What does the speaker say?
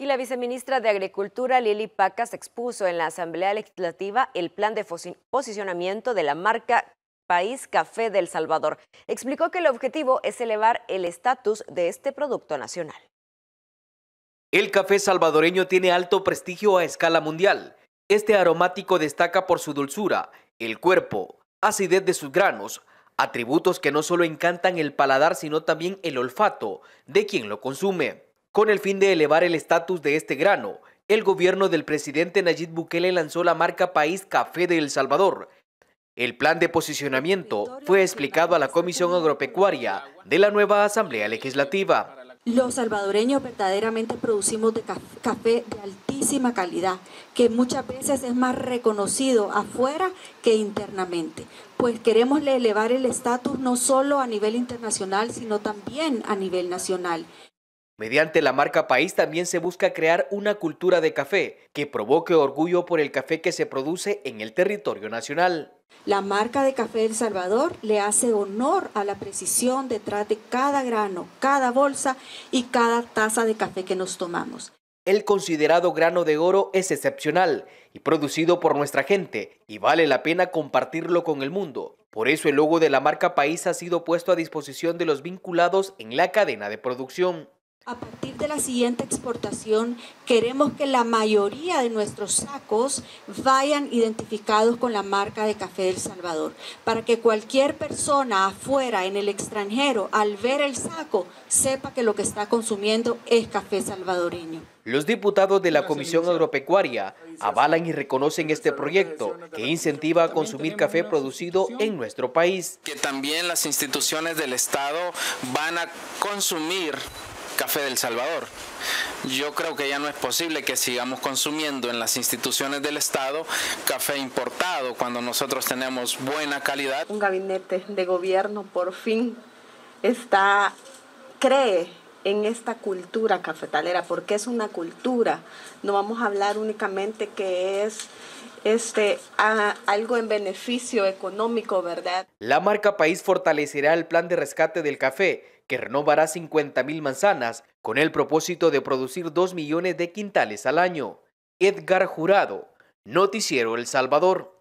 Y la viceministra de Agricultura, Lili Pacas, expuso en la Asamblea Legislativa el plan de posicionamiento de la marca País Café del Salvador. Explicó que el objetivo es elevar el estatus de este producto nacional. El café salvadoreño tiene alto prestigio a escala mundial. Este aromático destaca por su dulzura, el cuerpo, acidez de sus granos, atributos que no solo encantan el paladar, sino también el olfato de quien lo consume. Con el fin de elevar el estatus de este grano, el gobierno del presidente Nayib Bukele lanzó la marca País Café de El Salvador. El plan de posicionamiento fue explicado a la Comisión Agropecuaria de la nueva Asamblea Legislativa. Los salvadoreños verdaderamente producimos café de altísima calidad, que muchas veces es más reconocido afuera que internamente, pues queremos elevar el estatus no solo a nivel internacional, sino también a nivel nacional. Mediante la marca País también se busca crear una cultura de café que provoque orgullo por el café que se produce en el territorio nacional. La marca de café El Salvador le hace honor a la precisión detrás de cada grano, cada bolsa y cada taza de café que nos tomamos. El considerado grano de oro es excepcional y producido por nuestra gente y vale la pena compartirlo con el mundo. Por eso el logo de la marca País ha sido puesto a disposición de los vinculados en la cadena de producción. A partir de la siguiente exportación, queremos que la mayoría de nuestros sacos vayan identificados con la marca de Café del Salvador, para que cualquier persona afuera, en el extranjero, al ver el saco, sepa que lo que está consumiendo es café salvadoreño. Los diputados de la Comisión Agropecuaria avalan y reconocen este proyecto que incentiva a consumir café producido en nuestro país. Que también las instituciones del Estado van a consumir café del Salvador. Yo creo que ya no es posible que sigamos consumiendo en las instituciones del Estado café importado cuando nosotros tenemos buena calidad. Un gabinete de gobierno por fin está, cree en esta cultura cafetalera, porque es una cultura. No vamos a hablar únicamente que es este, algo en beneficio económico, ¿verdad? La marca País fortalecerá el plan de rescate del café, que renovará mil manzanas, con el propósito de producir 2 millones de quintales al año. Edgar Jurado, Noticiero El Salvador.